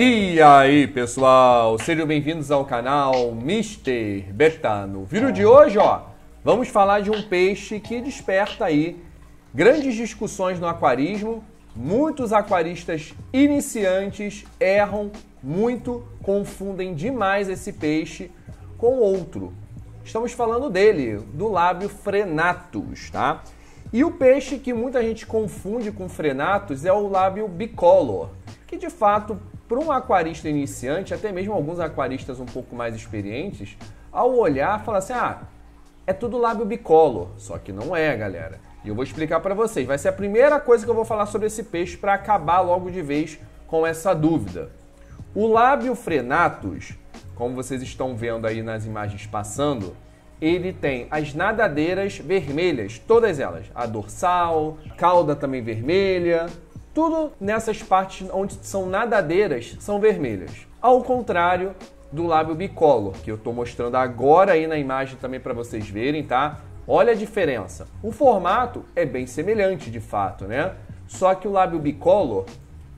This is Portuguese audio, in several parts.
E aí pessoal, sejam bem-vindos ao canal Mister Bertano. No vídeo de hoje, ó, vamos falar de um peixe que desperta aí grandes discussões no aquarismo. Muitos aquaristas iniciantes erram muito, confundem demais esse peixe com outro. Estamos falando dele, do lábio frenatus, tá? E o peixe que muita gente confunde com frenatus é o lábio bicolor, que de fato para um aquarista iniciante, até mesmo alguns aquaristas um pouco mais experientes, ao olhar, fala assim: ah, é tudo lábio bicolor. Só que não é, galera. E eu vou explicar para vocês. Vai ser a primeira coisa que eu vou falar sobre esse peixe para acabar logo de vez com essa dúvida. O lábio frenatus, como vocês estão vendo aí nas imagens passando, ele tem as nadadeiras vermelhas, todas elas. A dorsal, cauda também vermelha, tudo nessas partes onde são nadadeiras são vermelhas. Ao contrário do lábio bicolor, que eu estou mostrando agora aí na imagem também para vocês verem, tá? Olha a diferença. O formato é bem semelhante de fato, né? Só que o lábio bicolor,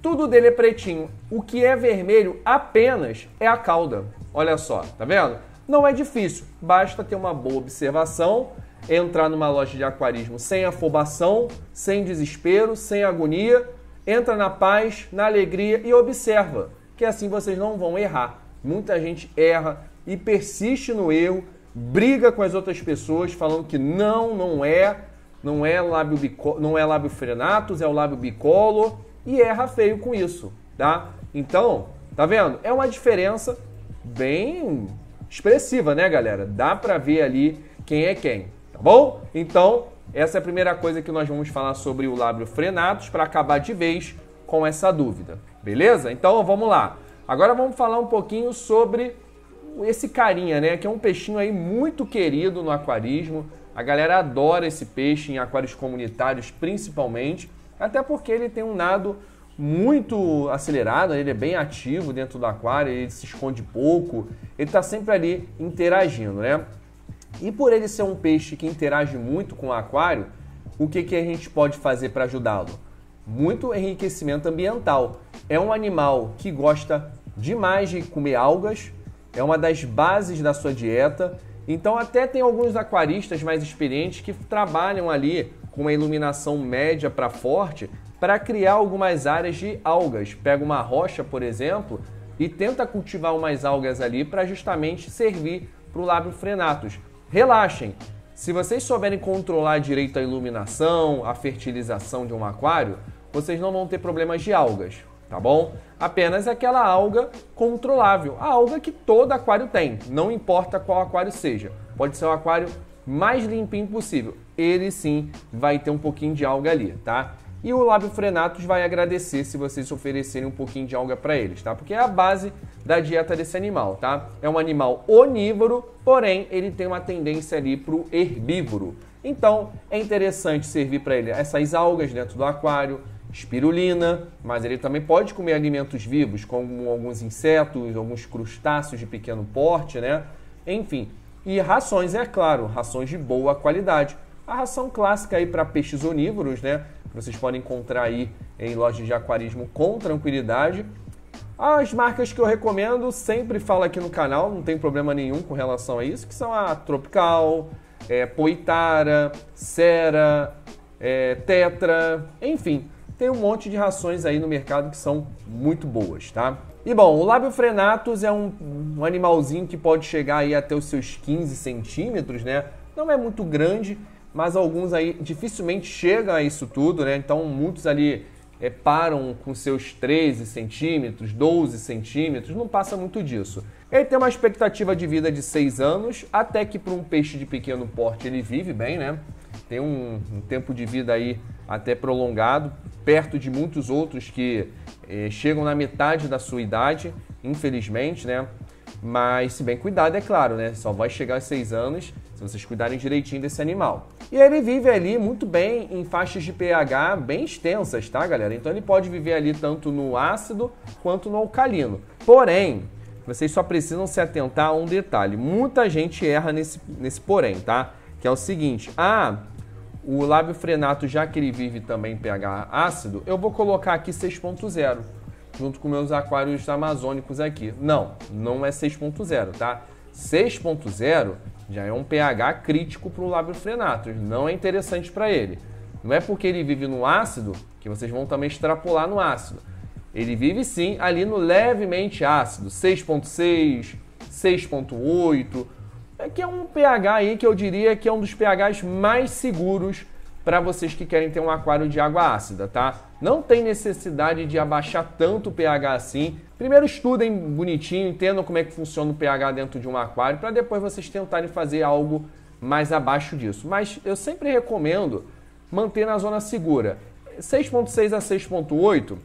tudo dele é pretinho. O que é vermelho apenas é a cauda. Olha só, tá vendo? Não é difícil, basta ter uma boa observação, entrar numa loja de aquarismo sem afobação, sem desespero, sem agonia entra na paz, na alegria e observa, que assim vocês não vão errar. Muita gente erra e persiste no erro, briga com as outras pessoas falando que não, não é, não é lábio bico, não é lábio frenatos, é o lábio bicolo e erra feio com isso, tá? Então, tá vendo? É uma diferença bem expressiva, né, galera? Dá para ver ali quem é quem, tá bom? Então, essa é a primeira coisa que nós vamos falar sobre o lábio frenados para acabar de vez com essa dúvida, beleza? Então vamos lá. Agora vamos falar um pouquinho sobre esse carinha, né? Que é um peixinho aí muito querido no aquarismo. A galera adora esse peixe em aquários comunitários, principalmente, até porque ele tem um nado muito acelerado, ele é bem ativo dentro do aquário, ele se esconde pouco, ele está sempre ali interagindo, né? E por ele ser um peixe que interage muito com o aquário, o que, que a gente pode fazer para ajudá-lo? Muito enriquecimento ambiental. É um animal que gosta demais de comer algas, é uma das bases da sua dieta. Então, até tem alguns aquaristas mais experientes que trabalham ali com uma iluminação média para forte para criar algumas áreas de algas. Pega uma rocha, por exemplo, e tenta cultivar umas algas ali para justamente servir para o lábio frenatus relaxem. Se vocês souberem controlar direito a iluminação, a fertilização de um aquário, vocês não vão ter problemas de algas, tá bom? Apenas aquela alga controlável, a alga que todo aquário tem, não importa qual aquário seja. Pode ser o um aquário mais limpinho possível. Ele sim vai ter um pouquinho de alga ali, tá? E o Lábio Frenatos vai agradecer se vocês oferecerem um pouquinho de alga para eles, tá? Porque é a base da dieta desse animal, tá? É um animal onívoro, porém ele tem uma tendência ali para o herbívoro. Então é interessante servir para ele essas algas dentro do aquário, espirulina, mas ele também pode comer alimentos vivos, como alguns insetos, alguns crustáceos de pequeno porte, né? Enfim, e rações, é claro, rações de boa qualidade. A ração clássica aí para peixes onívoros, né? que vocês podem encontrar aí em lojas de aquarismo com tranquilidade. As marcas que eu recomendo, sempre falo aqui no canal, não tem problema nenhum com relação a isso, que são a Tropical, é, Poitara, Sera é, Tetra, enfim, tem um monte de rações aí no mercado que são muito boas, tá? E bom, o lábio frenatus é um, um animalzinho que pode chegar aí até os seus 15 centímetros, né? Não é muito grande, mas alguns aí dificilmente chegam a isso tudo, né? Então muitos ali é, param com seus 13 centímetros, 12 centímetros, não passa muito disso. Ele tem uma expectativa de vida de 6 anos, até que para um peixe de pequeno porte ele vive bem, né? Tem um, um tempo de vida aí até prolongado, perto de muitos outros que é, chegam na metade da sua idade, infelizmente, né? Mas, se bem cuidado, é claro, né? Só vai chegar aos seis anos se vocês cuidarem direitinho desse animal. E ele vive ali muito bem em faixas de pH bem extensas, tá, galera? Então ele pode viver ali tanto no ácido quanto no alcalino. Porém, vocês só precisam se atentar a um detalhe. Muita gente erra nesse, nesse porém, tá? Que é o seguinte: ah, o lábio frenato, já que ele vive também em pH ácido, eu vou colocar aqui 6.0 junto com meus aquários amazônicos aqui. Não, não é 6.0, tá? 6.0 já é um pH crítico para o lábio frenatus, não é interessante para ele. Não é porque ele vive no ácido que vocês vão também extrapolar no ácido. Ele vive sim ali no levemente ácido, 6.6, 6.8, é que é um pH aí que eu diria que é um dos pHs mais seguros para vocês que querem ter um aquário de água ácida, tá? Não tem necessidade de abaixar tanto o pH assim. Primeiro estudem bonitinho, entendam como é que funciona o pH dentro de um aquário, para depois vocês tentarem fazer algo mais abaixo disso. Mas eu sempre recomendo manter na zona segura. 6.6 a 6.8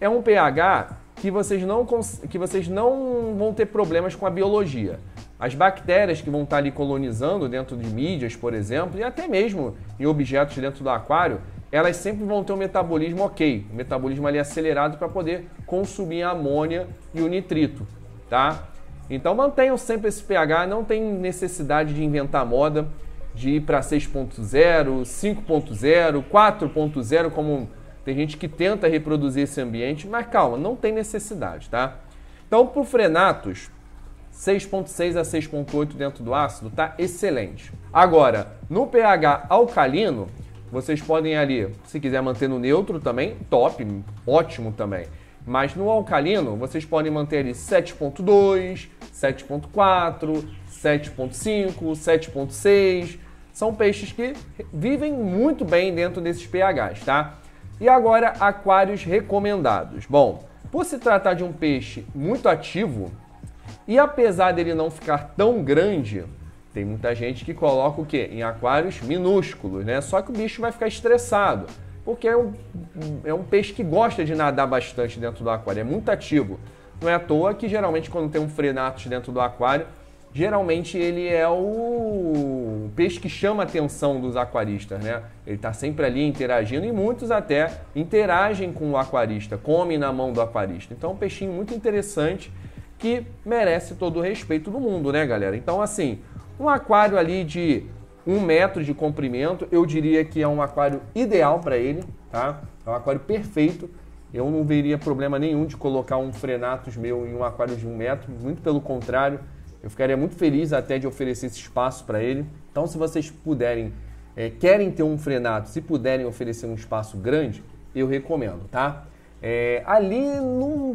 é um pH que vocês, não, que vocês não vão ter problemas com a biologia. As bactérias que vão estar ali colonizando dentro de mídias, por exemplo, e até mesmo em objetos dentro do aquário, elas sempre vão ter um metabolismo ok, um metabolismo ali acelerado para poder consumir a amônia e o nitrito, tá? Então mantenham sempre esse pH, não tem necessidade de inventar moda, de ir para 6.0, 5.0, 4.0, como tem gente que tenta reproduzir esse ambiente, mas calma, não tem necessidade, tá? Então, para o Frenatos, 6.6 a 6.8 dentro do ácido tá excelente. Agora, no pH alcalino, vocês podem ali, se quiser manter no neutro também, top, ótimo também. Mas no alcalino, vocês podem manter ali 7.2, 7.4, 7.5, 7.6. São peixes que vivem muito bem dentro desses pHs, tá? E agora, aquários recomendados. Bom, por se tratar de um peixe muito ativo, e apesar dele não ficar tão grande, tem muita gente que coloca o quê? Em aquários minúsculos, né? Só que o bicho vai ficar estressado, porque é um, é um peixe que gosta de nadar bastante dentro do aquário, é muito ativo. Não é à toa que geralmente quando tem um frenatos dentro do aquário, geralmente ele é o peixe que chama a atenção dos aquaristas, né? Ele está sempre ali interagindo e muitos até interagem com o aquarista, comem na mão do aquarista. Então é um peixinho muito interessante que merece todo o respeito do mundo, né, galera? Então, assim, um aquário ali de um metro de comprimento, eu diria que é um aquário ideal para ele, tá? É um aquário perfeito. Eu não veria problema nenhum de colocar um frenatus meu em um aquário de um metro, muito pelo contrário, eu ficaria muito feliz até de oferecer esse espaço para ele. Então, se vocês puderem, é, querem ter um frenato, se puderem oferecer um espaço grande, eu recomendo, tá? É, ali no,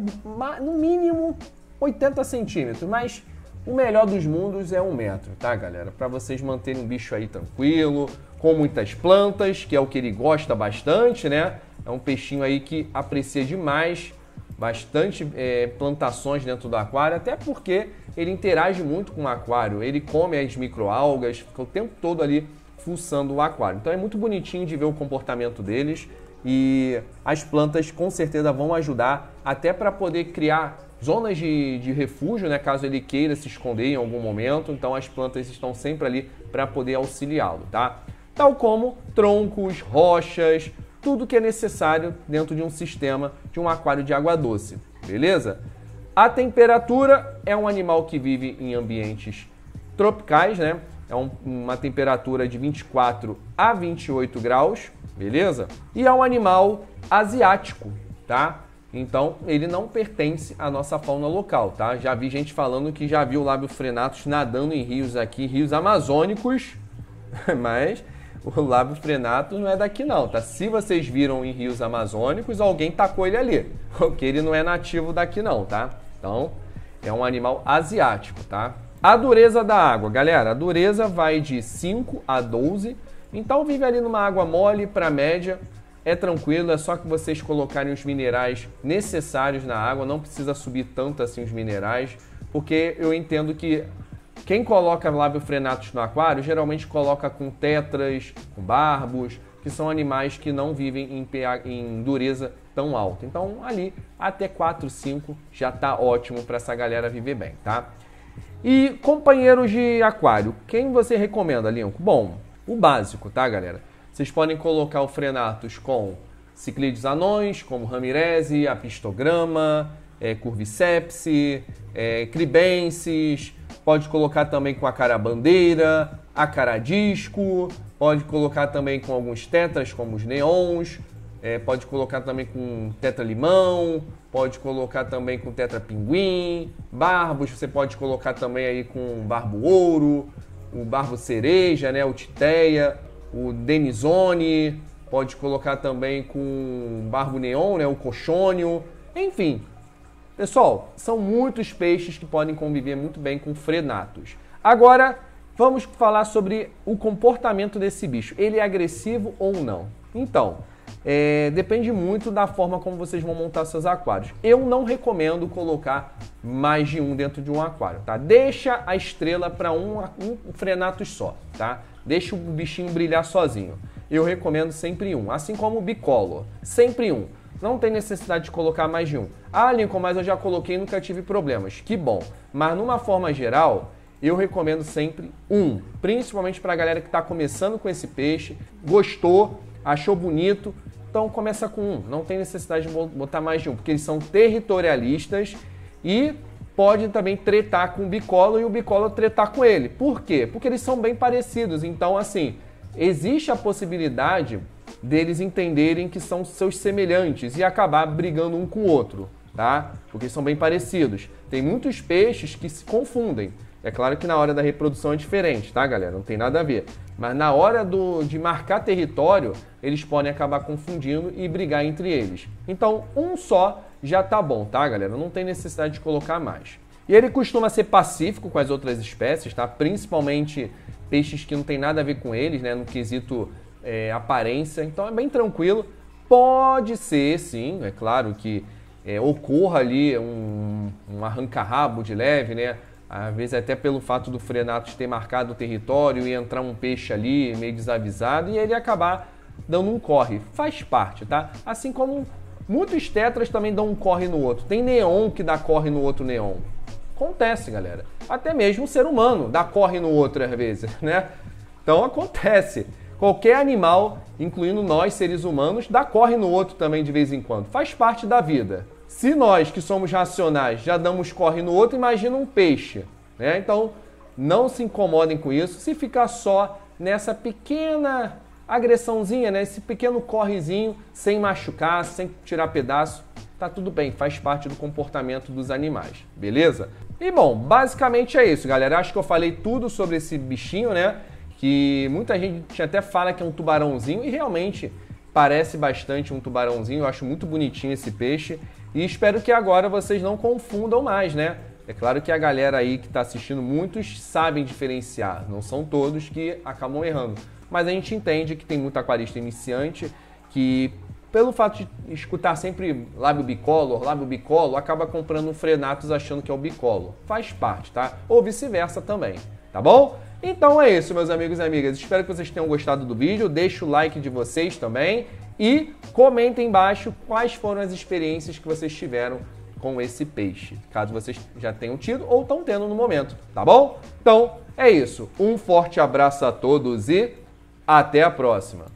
no mínimo 80 centímetros, mas o melhor dos mundos é um metro, tá, galera? Para vocês manterem um bicho aí tranquilo, com muitas plantas, que é o que ele gosta bastante, né? É um peixinho aí que aprecia demais, bastante é, plantações dentro do aquário, até porque ele interage muito com o aquário. Ele come as microalgas, fica o tempo todo ali fuçando o aquário. Então é muito bonitinho de ver o comportamento deles e as plantas com certeza vão ajudar até para poder criar zonas de, de refúgio, né, caso ele queira se esconder em algum momento. Então as plantas estão sempre ali para poder auxiliá-lo, tá? Tal como troncos, rochas, tudo que é necessário dentro de um sistema de um aquário de água doce, beleza? A temperatura é um animal que vive em ambientes tropicais, né? É um, uma temperatura de 24 a 28 graus, beleza? E é um animal asiático, tá? Então, ele não pertence à nossa fauna local, tá? Já vi gente falando que já viu o lábio frenatus nadando em rios aqui, rios amazônicos, mas o lábio frenatus não é daqui não, tá? Se vocês viram em rios amazônicos, alguém tacou ele ali, porque ele não é nativo daqui não, tá? Então, é um animal asiático, tá? A dureza da água, galera, a dureza vai de 5 a 12, então vive ali numa água mole para média, é tranquilo, é só que vocês colocarem os minerais necessários na água, não precisa subir tanto assim os minerais, porque eu entendo que quem coloca lábio frenatos no aquário geralmente coloca com tetras, com barbos, que são animais que não vivem em, em dureza tão alta. Então ali até 4, 5 já está ótimo para essa galera viver bem, tá? E companheiros de aquário, quem você recomenda, Lincoln? Bom, o básico, tá, galera? Vocês podem colocar o Frenatus com ciclides anões, como Ramirese, Apistograma, é, Curviceps, é, Cribensis, pode colocar também com a cara bandeira, a cara disco, pode colocar também com alguns tetras, como os neons, é, pode colocar também com tetra limão, pode colocar também com tetra pinguim, barbos, você pode colocar também aí com barbo ouro, o barbo cereja, né, o titeia, o Denizone, pode colocar também com barbo neon, né, o cochônio, enfim. Pessoal, são muitos peixes que podem conviver muito bem com frenatos. Agora, vamos falar sobre o comportamento desse bicho. Ele é agressivo ou não? Então, é, depende muito da forma como vocês vão montar seus aquários. Eu não recomendo colocar mais de um dentro de um aquário, tá? Deixa a estrela para um, um frenato só, tá? Deixa o bichinho brilhar sozinho. Eu recomendo sempre um, assim como o bicolor, sempre um. Não tem necessidade de colocar mais de um. Ah, Lincoln, mas eu já coloquei e nunca tive problemas. Que bom. Mas numa forma geral, eu recomendo sempre um, principalmente para a galera que está começando com esse peixe, gostou, achou bonito, então começa com um. Não tem necessidade de botar mais de um, porque eles são territorialistas e podem também tretar com o bicolo e o bicolo tretar com ele. Por quê? Porque eles são bem parecidos. Então, assim, existe a possibilidade deles entenderem que são seus semelhantes e acabar brigando um com o outro, tá? Porque são bem parecidos. Tem muitos peixes que se confundem. É claro que na hora da reprodução é diferente, tá, galera? Não tem nada a ver. Mas na hora do, de marcar território, eles podem acabar confundindo e brigar entre eles. Então, um só já tá bom, tá, galera? Não tem necessidade de colocar mais. E ele costuma ser pacífico com as outras espécies, tá? Principalmente peixes que não tem nada a ver com eles, né? No quesito é, aparência. Então é bem tranquilo. Pode ser, sim, é claro que é, ocorra ali um, um arranca-rabo de leve, né? Às vezes até pelo fato do frenato ter marcado o território e entrar um peixe ali meio desavisado e ele acabar dando um corre. Faz parte, tá? Assim como muitos tetras também dão um corre no outro. Tem neon que dá corre no outro neon. Acontece, galera. Até mesmo um ser humano dá corre no outro às vezes, né? Então acontece. Qualquer animal, incluindo nós, seres humanos, dá corre no outro também de vez em quando. Faz parte da vida. Se nós que somos racionais já damos corre no outro, imagina um peixe. Né? Então, não se incomodem com isso. Se ficar só nessa pequena agressãozinha, né? esse pequeno correzinho, sem machucar, sem tirar pedaço, tá tudo bem, faz parte do comportamento dos animais, beleza? E bom, basicamente é isso, galera. Acho que eu falei tudo sobre esse bichinho, né? Que muita gente até fala que é um tubarãozinho e realmente parece bastante um tubarãozinho. Eu acho muito bonitinho esse peixe. E espero que agora vocês não confundam mais, né? É claro que a galera aí que está assistindo, muitos sabem diferenciar, não são todos que acabam errando. Mas a gente entende que tem muito aquarista iniciante que, pelo fato de escutar sempre lábio bicolor, lábio bicolo, acaba comprando um frenatos achando que é o bicolo. Faz parte, tá? Ou vice-versa também, tá bom? Então é isso, meus amigos e amigas. Espero que vocês tenham gostado do vídeo. Deixa o like de vocês também e comentem embaixo quais foram as experiências que vocês tiveram com esse peixe, caso vocês já tenham tido ou estão tendo no momento, tá bom? Então é isso. Um forte abraço a todos e até a próxima!